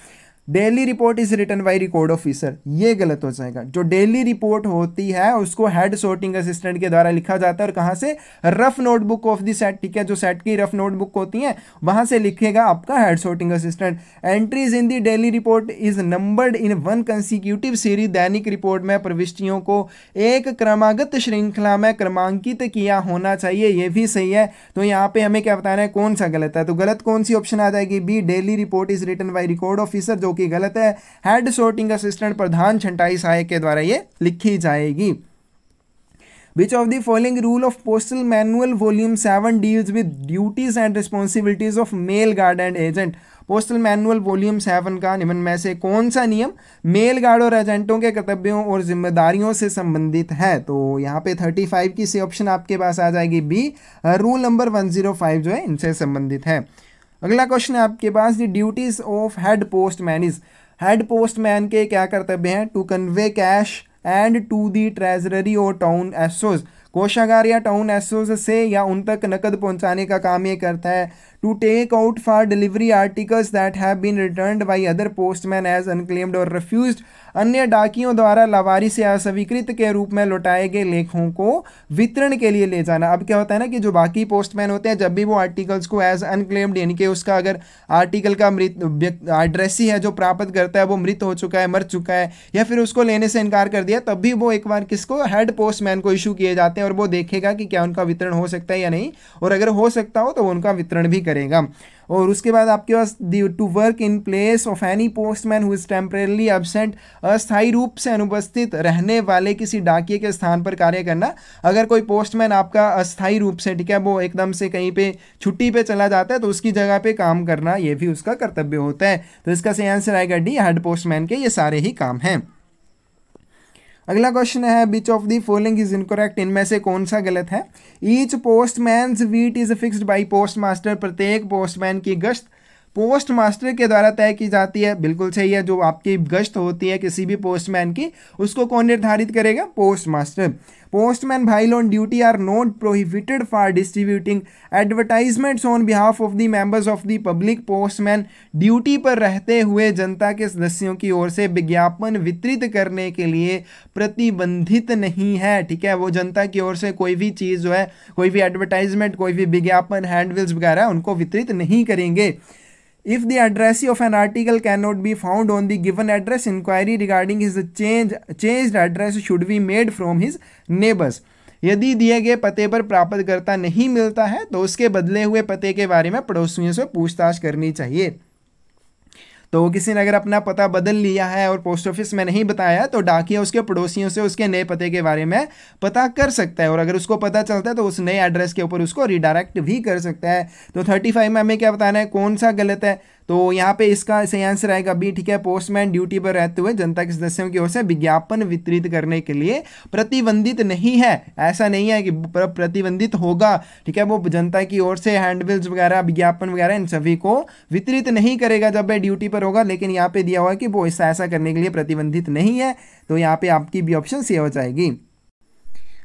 daily report is written by record officer ये गलत हो जाएगा जो डेली रिपोर्ट होती है उसको हेड सोर्टिंग असिस्टेंट के द्वारा लिखा जाता है और कहाँ से rough notebook of the set ठीक है जो सेट की रफ नोटबुक होती है वहाँ से लिखेगा आपका head sorting assistant entries in the daily report is numbered in one consecutive series दैनिक रिपोर्ट में प्रविष्टियों को एक क्रमागत श्रृंखला में क्रमांकित किया होना चाहिए ये भी सही है तो यहाँ पे हमें क्या बताना है कौन सा गलत है तो गलत कौन सी ऑप्शन आ जाएगी B daily report is written by record officer जो कि कि गलत है हेड सोर्टिंग असिस्टेंट प्रधान छंटाई सहायक के द्वारा ये लिखी जाएगी which of the following rule of postal manual volume seven deals with duties and responsibilities of mail guard and agent postal manual volume seven का निम्न में से कौन सा नियम मेल गार्ड और एजेंटों के कर्तव्यों और जिम्मेदारियों से संबंधित है तो यहाँ पे 35 की सी ऑप्शन आपके पास आ जाएगी बी रूल नंबर 105 जो है इनसे संबंधित है अगला क्वेश्चन है आपके पास the duties of head postman is head postman के क्या कर्तव्य हैं to convey cash and to the treasury और टाउन एसोज कोषागार या टाउन एसोज से या उन तक नकद पहुंचाने का काम ये करता है to take out for delivery articles that have been return by other postman as unclaimed और रिफ्यूज अन्य डाकियों द्वारा लावारिस या स्वीकृत के रूप में लौटाए गए लेखों को वितरण के लिए ले जाना अब क्या होता है ना कि जो बाकी पोस्टमैन होते हैं जब भी वो आर्टिकल्स को एज अनक्लेम्ड यानी कि उसका अगर आर्टिकल का मृत एड्रेस ही है जो प्राप्त करता है वो मृत हो चुका है मर चुका है या फिर उसको लेने से इनकार कर दिया तब भी वो एक बार किसको हेड पोस्टमैन को इशू किए जाते हैं और वो देखेगा कि क्या उनका वितरण हो सकता है या नहीं और अगर हो सकता हो तो उनका वितरण भी कर करेगा और उसके बाद आपके पास to work in place of any postman who is temporarily absent अस्थायी रूप से अनुपस्थित रहने वाले किसी डाकिए के स्थान पर कार्य करना अगर कोई पोस्टमैन आपका अस्थायी रूप से ठीक है वो एकदम से कहीं पे छुट्टी पे चला जाता है तो उसकी जगह पे काम करना ये भी उसका कर्तव्य होता है तो इसका सही आंसर आएगा डी हेड पोस्टमैन के ये सारे ही काम हैं अगला क्वेश्चन है which of the following is incorrect इनमें से कौन सा गलत है each postman beat is fixed by post master प्रत्येक पोस्टमैन की गश्त पोस्ट मास्टर के द्वारा तय की जाती है बिल्कुल सही है जो आपकी गश्त होती है किसी भी पोस्टमैन की उसको कौन निर्धारित करेगा post master postman by on duty are not prohibited for distributing advertisements on behalf of the members of the public postman duty पर रहते हुए जनता के सदस्यों की ओर से विज्ञापन वितरित करने के लिए प्रतिबंधित नहीं है ठीक है वो जनता की ओर से कोई भी चीज़ जो है कोई भी एडवर्टाइजमेंट कोई भी विज्ञापन हैंडविल्स वगैरह उनको वितरित नहीं करेंगे if the addressee of an article cannot be found on the given address inquiry regarding his change changed address should be made from his neighbors यदि दिए गए पते पर प्राप्तकर्ता नहीं मिलता है तो उसके बदले हुए पते के बारे में पड़ोसियों से पूछताछ करनी चाहिए तो किसी ने अगर अपना पता बदल लिया है और पोस्ट ऑफिस में नहीं बताया तो डाकिया उसके पड़ोसियों से उसके नए पते के बारे में पता कर सकता है और अगर उसको पता चलता है तो उस नए एड्रेस के ऊपर उसको रिडायरेक्ट भी कर सकता है तो थर्टी में हमें क्या बताना है कौन सा गलत है तो यहाँ पे इसका सही आंसर आएगा बी ठीक है पोस्टमैन ड्यूटी पर रहते हुए जनता के सदस्यों की ओर से विज्ञापन वितरित करने के लिए प्रतिबंधित नहीं है ऐसा नहीं है कि प्रतिबंधित होगा ठीक है वो जनता की ओर से हैंडबिल्स वगैरह विज्ञापन वगैरह इन सभी को वितरित नहीं करेगा जब वह ड्यूटी पर होगा लेकिन यहाँ पे दिया हुआ है कि वो ऐसा ऐसा करने के लिए प्रतिबंधित नहीं है तो यहाँ पे आपकी भी ऑप्शन सी हो जाएगी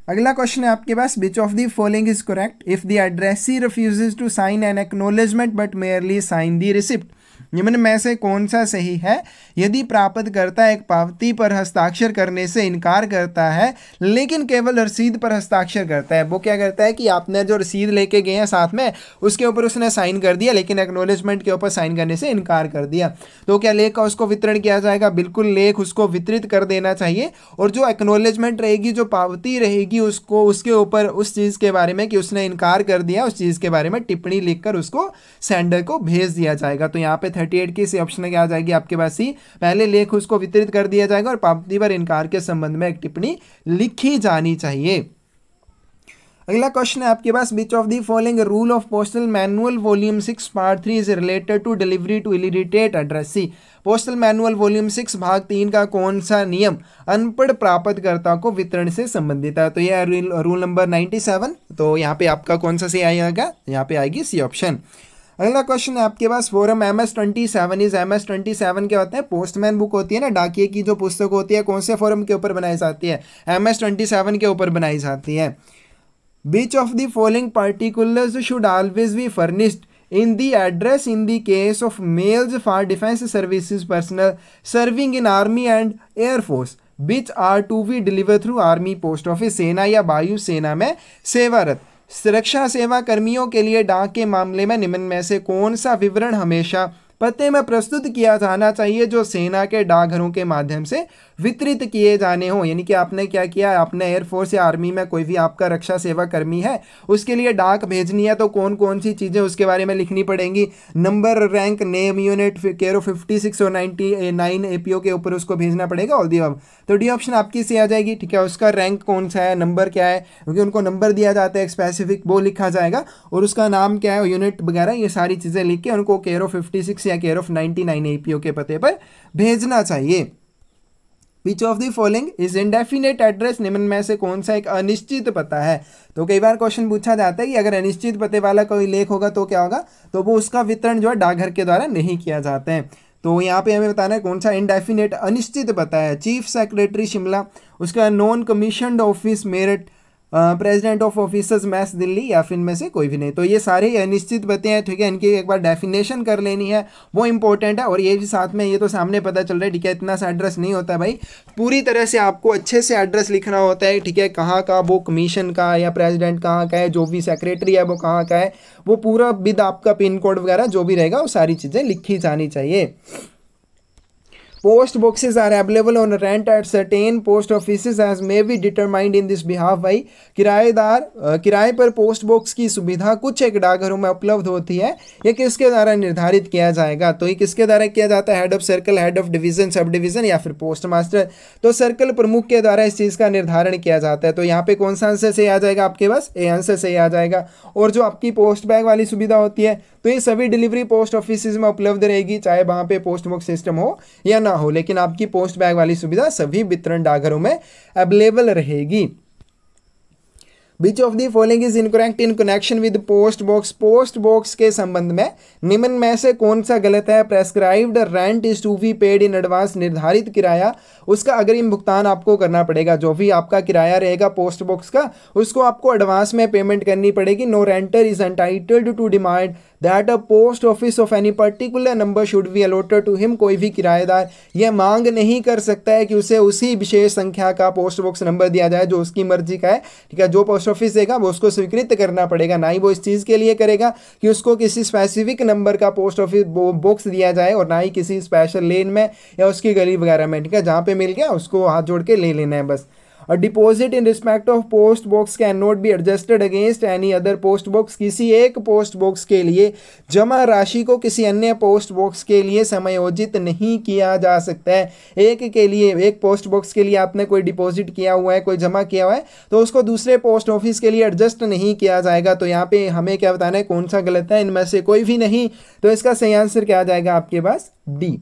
अगला क्वेश्चन है आपके पास which of the following is correct if the addressee refuses to sign an acknowledgement but merely sign the receipt निम्न में से कौन सा सही है यदि प्राप्तकर्ता एक पावती पर हस्ताक्षर करने से इनकार करता है लेकिन केवल रसीद पर हस्ताक्षर करता है वो क्या करता है कि आपने जो रसीद लेके गए हैं साथ में उसके ऊपर उसने साइन कर दिया लेकिन एक्नोलेजमेंट के ऊपर साइन करने से इनकार कर दिया तो क्या लेख का उसको वितरण किया जाएगा बिल्कुल लेख उसको वितरित कर देना चाहिए और जो एक्नोलेजमेंट रहेगी जो पावती रहेगी उसको उसके ऊपर उस चीज़ के बारे में कि उसने इनकार कर दिया उस चीज़ के बारे में टिप्पणी लिखकर उसको सेंडर को भेज दिया जाएगा तो यहाँ पे थर्टी एट की ऑप्शन में क्या आ जाएगी आपके पास ही पहले लेख उसको वितरित कर दिया जाएगा और पावती पर इनकार के संबंध में एक टिप्पणी लिखी जानी चाहिए अगला क्वेश्चन है आपके पास which of the following rule of postal manual volume six part three is related to delivery to illiterate addressee postal manual volume six भाग तीन का कौन सा नियम अनपढ़ प्राप्तकर्ता को वितरण से संबंधित है तो यह रूल नंबर नाइन्टी सेवन तो यहाँ पे आपका कौन सा सी आएगा यहाँ पे आएगी सी ऑप्शन अगला क्वेश्चन है आपके पास form M S twenty seven is M S twenty seven क्या होता है पोस्टमैन बुक होती है ना डाकिए की जो पुस्तक होती है कौन से फोरम के ऊपर बनाई जाती है एम एस ट्वेंटी सेवन के ऊपर बनाई जाती है which of the following particulars should always be furnished in the address in the case of mails for defence services personnel serving in army and air force which are to to deliver through army post office सेना या वायु सेना में सेवारत सुरक्षा सेवा कर्मियों के लिए डाक के मामले में निम्न में से कौन सा विवरण हमेशा पते में प्रस्तुत किया जाना चाहिए जो सेना के डाकघरों के माध्यम से वितरित किए जाने हों यानी कि आपने क्या किया आपने एयरफोर्स या आर्मी में कोई भी आपका रक्षा सेवा कर्मी है उसके लिए डाक भेजनी है तो कौन कौन सी चीज़ें उसके बारे में लिखनी पड़ेंगी number rank name unit care of fifty six और ninety nine A P O के ऊपर उसको भेजना पड़ेगा और दी तो डी ऑप्शन आपकी से आ जाएगी ठीक है उसका रैंक कौन सा है नंबर क्या है क्योंकि उनको नंबर दिया जाता है स्पेसिफिक वो लिखा जाएगा और उसका नाम क्या है यूनिट वगैरह ये सारी चीज़ें लिख के उनको केरो फिफ्टी सिक्स या केयर ऑफ 99 एपीओ के पते पर भेजना चाहिए which of the following is indefinite address निम्न में से कौन सा एक अनिश्चित पता है तो कई बार क्वेश्चन पूछा जाता है कि अगर अनिश्चित पते वाला कोई लेख होगा तो क्या होगा तो वो उसका वितरण जो है डाकघर के द्वारा नहीं किया जाता है तो यहाँ पे हमें बताना है कौन सा इनडेफिनेट अनिश्चित पता है चीफ सेक्रेटरी शिमला उसका non commissioned office Meerut president of officers mess Delhi या फिर में से कोई भी नहीं तो ये सारे अनिश्चित बतें हैं ठीक है इनकी एक बार डेफिनेशन कर लेनी है वो इंपॉर्टेंट है और ये भी साथ में ये तो सामने पता चल रहा है ठीक है इतना सा एड्रेस नहीं होता भाई पूरी तरह से आपको अच्छे से एड्रेस लिखना होता है ठीक है कहाँ का वो कमीशन का या प्रेजिडेंट कहाँ का है जो भी सेक्रेटरी है वो कहाँ का है वो पूरा विद आपका पिन कोड वगैरह जो भी रहेगा वो सारी चीज़ें लिखी जानी चाहिए Post boxes are available on rent at certain post offices as may be determined in this behalf by किराएदार किराए पर पोस्ट बॉक्स की सुविधा कुछ एक डाकघरों में उपलब्ध होती है यह किसके द्वारा निर्धारित किया जाएगा तो ये किसके द्वारा किया जाता है head of circle head of division sub division या फिर पोस्ट मास्टर तो सर्कल प्रमुख के द्वारा इस चीज़ का निर्धारण किया जाता है तो यहाँ पे कौन सा आंसर सही आ जाएगा आपके पास ए आंसर सही आ जाएगा और जो आपकी पोस्ट बैग वाली सुविधा होती है तो ये सभी डिलीवरी पोस्ट ऑफिस में उपलब्ध रहेगी चाहे वहाँ पे पोस्ट बॉक्स सिस्टम हो या ना ना हो लेकिन आपकी पोस्ट बैग वाली सुविधा सभी वितरण डाकघरों में अवेलेबल रहेगी which of the following is incorrect in connection with post box post box के संबंध में निम्न में से कौन सा गलत है prescribed rent is to be paid in advance निर्धारित किराया उसका अग्रिम भुगतान आपको करना पड़ेगा जो भी आपका किराया रहेगा पोस्ट बॉक्स का उसको आपको एडवांस में पेमेंट करनी पड़ेगी no renter is entitled to demand that a post office of any particular number should be allotted to him कोई भी किराएदार यह मांग नहीं कर सकता है कि उसे उसी विशेष संख्या का पोस्ट बॉक्स नंबर दिया जाए जो उसकी मर्जी का है ठीक है जो पोस्ट ऑफिस देगा वो उसको स्वीकृत करना पड़ेगा ना ही वो इस चीज़ के लिए करेगा कि उसको किसी स्पेसिफिक नंबर का पोस्ट ऑफिस बॉक्स दिया जाए और ना ही किसी स्पेशल लेन में या उसकी गली वगैरह में ठीक है जहाँ पर मिल गया उसको हाथ जोड़ के ले लेना है बस a deposit in respect of post box can not be adjusted against any other post box किसी एक पोस्ट बॉक्स के लिए जमा राशि को किसी अन्य पोस्ट बॉक्स के लिए समायोजित नहीं किया जा सकता है एक के लिए एक पोस्ट बॉक्स के लिए आपने कोई डिपॉजिट किया हुआ है कोई जमा किया हुआ है तो उसको दूसरे पोस्ट ऑफिस के लिए एडजस्ट नहीं किया जाएगा तो यहाँ पे हमें क्या बताना है कौन सा गलत है इनमें से कोई भी नहीं तो इसका सही आंसर क्या आ जाएगा आपके पास D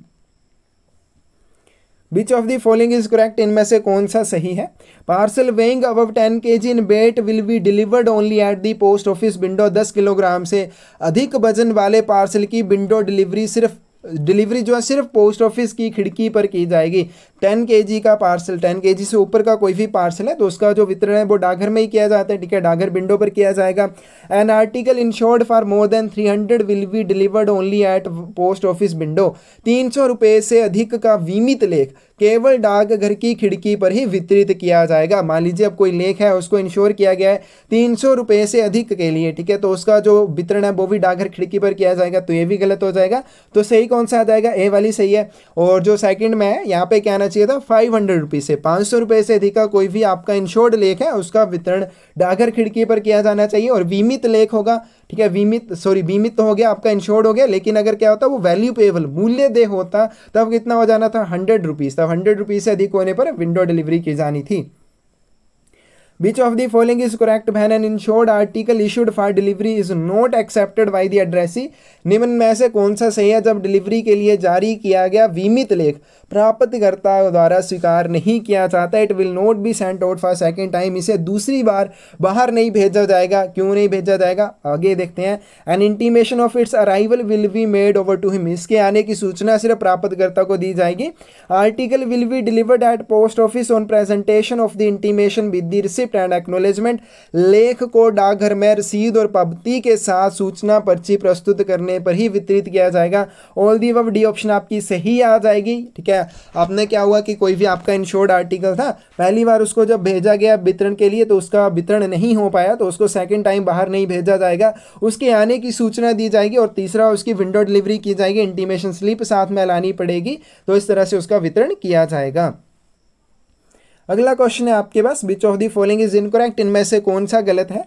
which of the following is correct इनमें से कौन सा सही है parcel weighing above ten K G in weight will be delivered only at the post office window दस किलोग्राम से अधिक वजन वाले पार्सल की विंडो डिलीवरी सिर्फ डिलीवरी जो है सिर्फ पोस्ट ऑफिस की खिड़की पर की जाएगी टेन के का पार्सल टेन के से ऊपर का कोई भी पार्सल है तो उसका जो वितरण है वो डाघर में ही किया जाता है ठीक है डाघर विंडो पर किया जाएगा an article insured for more than three hundred will be delivered only at post office window तीन सौ रुपये से अधिक का बीमित लेख केवल डाकघर की खिड़की पर ही वितरित किया जाएगा मान लीजिए अब कोई लेख है उसको इंश्योर किया गया है तीन सौ रुपये से अधिक के लिए ठीक है तो उसका जो वितरण है वो भी डाकघर खिड़की पर किया जाएगा तो ये भी गलत हो जाएगा तो सही कौन सा आ जाएगा ए वाली सही है और जो सेकंड में है यहाँ पे क्या आना चाहिए था फाइव हंड्रेड रुपीज़ से पाँच सौ रुपये से अधिक का कोई भी आपका इंश्योर्ड लेख है उसका वितरण डाकघर खिड़की पर किया जाना चाहिए और बीमित लेख होगा ठीक है बीमित सॉरी बीमित तो हो गया आपका इंश्योर्ड हो गया लेकिन अगर क्या होता वो वैल्यू पेबल मूल्य दे होता तब कितना हो जाना था हंड्रेड रुपीज़ तब हंड्रेड रुपीज़ से अधिक होने पर विंडो डिलीवरी की जानी थी Which of the following is correct when an insured article issued for delivery is not accepted by the addressee? निम्न में से कौन सा सही है जब डिलीवरी के लिए जारी किया गया बीमित लेख प्राप्तकर्ता द्वारा स्वीकार नहीं किया जाता it will not be sent out for second time इसे दूसरी बार बाहर नहीं भेजा जाएगा क्यों नहीं भेजा जाएगा आगे देखते हैं an intimation of its arrival will be made over to him इसके आने की सूचना सिर्फ प्राप्तकर्ता को दी जाएगी article will be delivered at post office on presentation of the intimation with the receipt receipt and acknowledgement लेख को डाकघर में रसीद और पावती के साथ सूचना पर्ची प्रस्तुत करने पर ही वितरित किया जाएगा all the above D option आपकी सही आ जाएगी ठीक है आपने क्या हुआ कि कोई भी आपका इंश्योर्ड आर्टिकल था पहली बार उसको जब भेजा गया वितरण के लिए तो उसका वितरण नहीं हो पाया तो उसको सेकेंड टाइम बाहर नहीं भेजा जाएगा उसके आने की सूचना दी जाएगी और तीसरा उसकी विंडो डिलीवरी की जाएगी इंटीमेशन स्लिप साथ में लानी पड़ेगी तो इस तरह से उसका वितरण किया जाएगा अगला क्वेश्चन है आपके पास which of the following is incorrect इनमें से कौन सा गलत है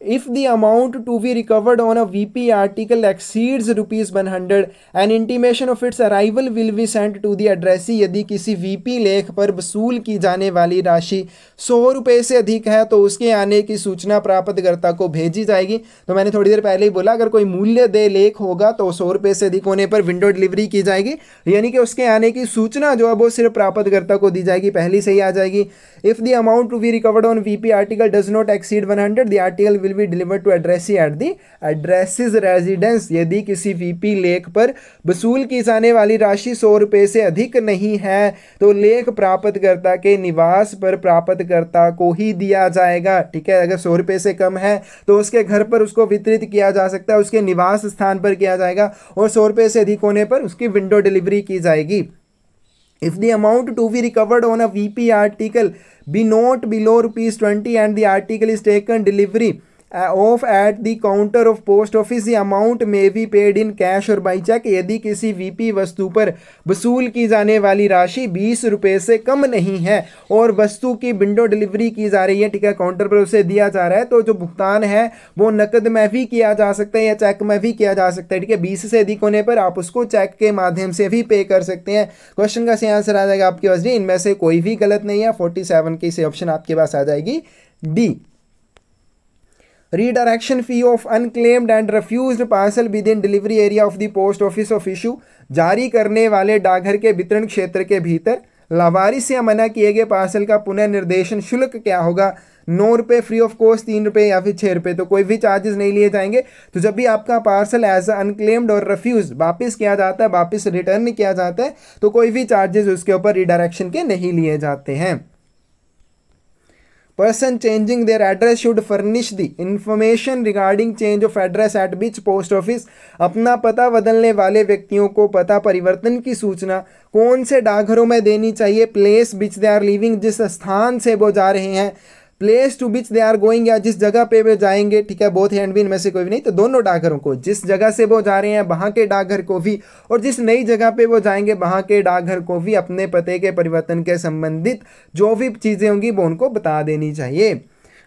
if the amount to be recovered on a VP article exceeds rupees 100 an intimation of its arrival will be sent to the addressee यदि किसी VP लेख पर वसूल की जाने वाली राशि सौ रुपये से अधिक है तो उसके आने की सूचना प्राप्तकर्ता को भेजी जाएगी तो मैंने थोड़ी देर पहले ही बोला अगर कोई मूल्य दे लेख होगा तो सौ रुपये से अधिक होने पर विंडो डिलीवरी की जाएगी यानी कि उसके आने की सूचना जो है वो सिर्फ प्राप्तकर्ता को दी जाएगी पहली से ही आ जाएगी if the amount to be recovered on V article does not exceed one hundred the article will will be delivered to addressee at the addressee's residence यदि किसी वीपी लेख पर वसूल की जाने वाली राशि सौ रुपये से अधिक नहीं है तो लेख प्राप्तकर्ता के निवास पर प्राप्तकर्ता को ही दिया जाएगा ठीक है अगर सौ रुपये से कम है तो उसके घर पर उसको वितरित किया जा सकता है उसके निवास स्थान पर किया जाएगा और सौ रुपये से अधिक होने पर उसकी विंडो डिलीवरी की जाएगी if the amount to be recovered on a vp article be not below rupees 20 and the article is taken delivery of at the counter of post office the amount may be paid in cash और by cheque यदि किसी VP वस्तु पर वसूल की जाने वाली राशि बीस रुपये से कम नहीं है और वस्तु की विंडो डिलीवरी की जा रही है ठीक है काउंटर पर उसे दिया जा रहा है तो जो भुगतान है वो नकद में भी किया जा सकता है या चेक में भी किया जा सकता है ठीक है बीस से अधिक होने पर आप उसको चेक के माध्यम से भी पे कर सकते हैं क्वेश्चन का सही आंसर आ जाएगा आपके पास जी इनमें से कोई भी गलत नहीं है फोर्टी सेवन की से ऑप्शन आपके पास आ जाएगी D redirection fee of unclaimed and refused parcel within delivery area of the post office of issue जारी करने वाले डाकघर के वितरण क्षेत्र के भीतर लावारिस या मना किए गए पार्सल का पुनर्निर्देशन शुल्क क्या होगा नौ रुपये फ्री ऑफ कॉस्ट तीन रुपये या फिर छः रुपये तो कोई भी चार्जेस नहीं लिए जाएंगे तो जब भी आपका पार्सल एज अनक्लेम्ड और रिफ्यूज वापस किया जाता है वापस रिटर्न किया जाता है तो कोई भी चार्जेस उसके ऊपर रिडायरेक्शन के नहीं लिए जाते हैं person changing their address should furnish the information regarding change of address at which post office अपना पता बदलने वाले व्यक्तियों को पता परिवर्तन की सूचना कौन से डाकघरों में देनी चाहिए place which they are living जिस स्थान से वो जा रहे हैं place to which they are going या जिस जगह पे वे जाएंगे ठीक है बोथ हैंडबिन भी इनमें से कोई भी नहीं तो दोनों डाकघरों को जिस जगह से वो जा रहे हैं वहाँ के डाकघर को भी और जिस नई जगह पे वो जाएंगे वहाँ के डाकघर को भी अपने पते के परिवर्तन के संबंधित जो भी चीज़ें होंगी वो उनको बता देनी चाहिए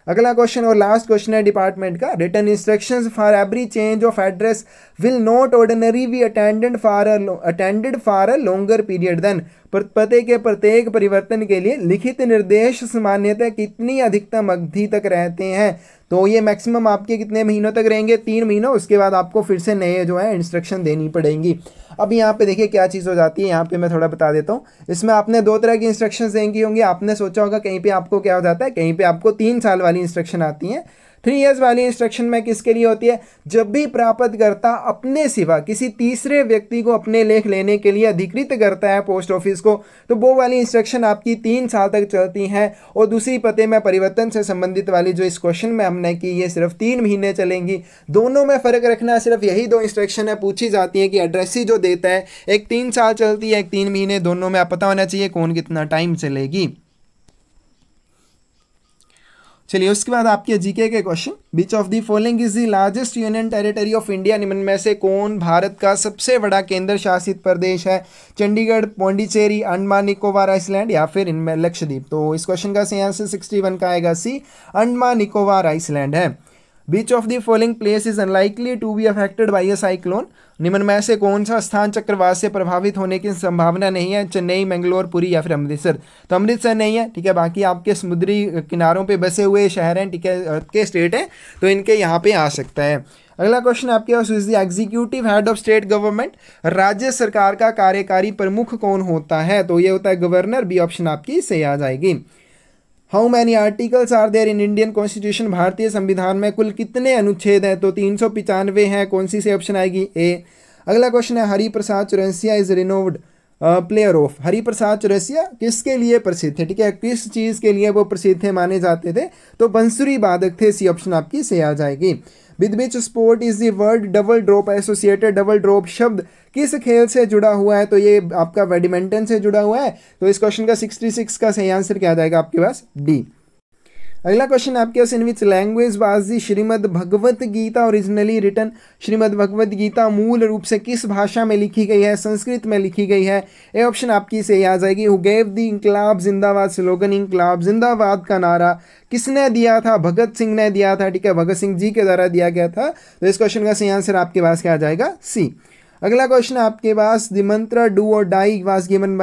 अगला क्वेश्चन और लास्ट क्वेश्चन है डिपार्टमेंट का return instruction for every change of address will not ordinary be attended for attended for a longer period than पते के प्रत्येक परिवर्तन के लिए लिखित निर्देश सामान्यतः कितनी अधिकतम अवधि तक रहते हैं तो ये मैक्सिमम आपके कितने महीनों तक रहेंगे तीन महीनों उसके बाद आपको फिर से नए जो है इंस्ट्रक्शन देनी पड़ेंगी अब यहाँ पे देखिए क्या चीज़ हो जाती है यहाँ पे मैं थोड़ा बता देता हूँ इसमें आपने दो तरह की इंस्ट्रक्शंस देंगी होंगी आपने सोचा होगा कहीं पे आपको क्या हो जाता है कहीं पे आपको तीन साल वाली इंस्ट्रक्शन आती हैं थ्री ईयर्स वाली इंस्ट्रक्शन में किसके लिए होती है जब भी प्राप्तकर्ता अपने सिवा किसी तीसरे व्यक्ति को अपने लेख लेने के लिए अधिकृत करता है पोस्ट ऑफिस को तो वो वाली इंस्ट्रक्शन आपकी तीन साल तक चलती हैं और दूसरी पते में परिवर्तन से संबंधित वाली जो इस क्वेश्चन में हमने की ये सिर्फ तीन महीने चलेंगी दोनों में फ़र्क रखना सिर्फ यही दो इंस्ट्रक्शन है पूछी जाती है कि एड्रेस ही जो देता है एक तीन साल चलती है एक तीन महीने दोनों में आप पता होना चाहिए कौन कितना टाइम चलेगी चलिए उसके बाद आपके जीके के question which of the following is the largest union territory of India निम्न से कौन भारत का सबसे बड़ा केंद्र शासित प्रदेश है चंडीगढ़ पौंडीचेरी अंडमान निकोबार आइसलैंड या फिर इनमें लक्षद्वीप तो इस क्वेश्चन का सी आंसर सिक्सटी वन का आएगा सी अंडमान निकोबार आइसलैंड है which of the following place is unlikely to be affected by a cyclone निम्न में से कौन सा स्थान चक्रवात से प्रभावित होने की संभावना नहीं है चेन्नई मैंगलोर पुरी या फिर अमृतसर तो अमृतसर नहीं है ठीक है बाकी आपके समुद्री किनारों पे बसे हुए शहर हैं ठीक है के स्टेट हैं तो इनके यहाँ पे आ सकता है अगला क्वेश्चन आपके पास is the executive head of state government राज्य सरकार का कार्यकारी प्रमुख कौन होता है तो ये होता है गवर्नर बी ऑप्शन आपकी सही आ जाएगी how many articles are there in Indian constitution भारतीय संविधान में कुल कितने अनुच्छेद हैं तो तीन सौ पिचानवे हैं कौन सी से ऑप्शन आएगी ए अगला क्वेश्चन है Prasad Chaurasia is renowned player of Hariprasad Chaurasia किसके लिए प्रसिद्ध थे ठीक है किस चीज़ के लिए वो प्रसिद्ध थे माने जाते थे तो बंसुरी बादक थे सी ऑप्शन आपकी से आ जाएगी with which sport is the word double drop associated double drop शब्द किस खेल से जुड़ा हुआ है तो ये आपका बैडमिंटन से जुड़ा हुआ है तो इस क्वेश्चन का सिक्सटी सिक्स का सही आंसर क्या जाएगा आपके पास डी अगला क्वेश्चन आपके पास in which language was the Shrimad Bhagavad Gita originally written Shrimad Bhagavad Gita मूल रूप से किस भाषा में लिखी गई है संस्कृत में लिखी गई है ए ऑप्शन आपकी सही आ जाएगी हु गेव दी इंकलाब जिंदाबाद स्लोगन इंकलाब जिंदाबाद का नारा किसने दिया था भगत सिंह ने दिया था ठीक है भगत सिंह जी के द्वारा दिया गया था तो इस क्वेश्चन का सही आंसर आपके पास क्या आ जाएगा सी अगला क्वेश्चन आपके पास the mantra do or die was given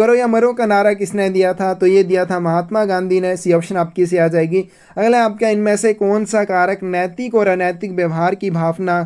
करो या मरो का नारा किसने दिया था तो ये दिया था महात्मा गांधी ने सी ऑप्शन आपकी से आ जाएगी अगला आपका इनमें से कौन सा कारक नैतिक और अनैतिक व्यवहार की भावना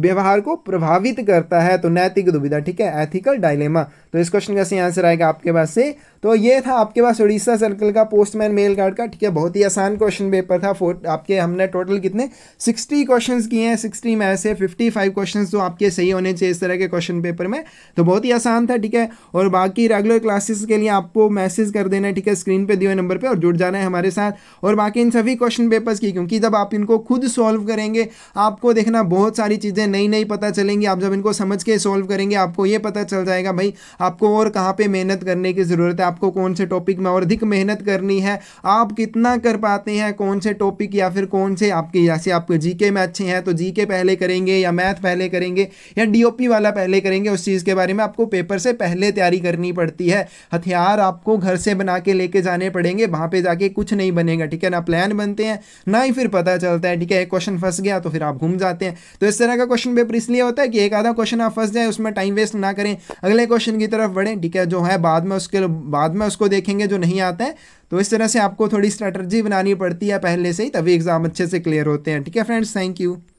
व्यवहार को प्रभावित करता है तो नैतिक दुविधा ठीक है एथिकल डायलेमा तो इस क्वेश्चन का सही आंसर आएगा आपके पास से तो ये था आपके पास उड़ीसा सर्कल का पोस्टमैन मेल कार्ड का ठीक है बहुत ही आसान क्वेश्चन पेपर था फोर आपके हमने टोटल कितने सिक्सटी क्वेश्चन किए हैं सिक्सटी में से फिफ्टी फाइव क्वेश्चन तो आपके सही होने चाहिए इस तरह के क्वेश्चन पेपर में तो बहुत ही आसान था ठीक है और बाकी रेगुलर क्लासेस के लिए आपको मैसेज कर देना है ठीक है स्क्रीन पर दिए हुए नंबर पर और जुड़ जाना है हमारे साथ और बाकी इन सभी क्वेश्चन पेपर्स की क्योंकि जब आप इनको खुद सॉल्व करेंगे आपको देखना बहुत सारी चीज़ें नई नई पता चलेंगी आप जब इनको समझ के सॉल्व करेंगे आपको ये पता चल जाएगा भाई आपको और कहाँ पर मेहनत करने की ज़रूरत है आपको कौन से टॉपिक में और अधिक मेहनत करनी है आप कितना कर पाते हैं कौन से टॉपिक या फिर कौन से आपके जैसे आपके जीके में अच्छे हैं तो जीके पहले करेंगे या मैथ पहले करेंगे या डीओपी वाला पहले करेंगे उस चीज़ के बारे में आपको पेपर से पहले तैयारी करनी पड़ती है हथियार आपको घर से बना के लेके जाने पड़ेंगे वहाँ पर जाके कुछ नहीं बनेगा ठीक है ना प्लान बनते हैं ना ही फिर पता चलता है ठीक है एक क्वेश्चन फंस गया तो फिर आप घूम जाते हैं तो इस तरह का क्वेश्चन पेपर इसलिए होता है कि एक आधा क्वेश्चन आप फंस जाए उसमें टाइम वेस्ट ना करें अगले क्वेश्चन की तरफ बढ़ें ठीक है जो है बाद में उसके बाद बाद में उसको देखेंगे जो नहीं आते हैं तो इस तरह से आपको थोड़ी स्ट्रैटर्जी बनानी पड़ती है पहले से ही तभी एग्ज़ाम अच्छे से क्लियर होते हैं ठीक है फ्रेंड्स थैंक यू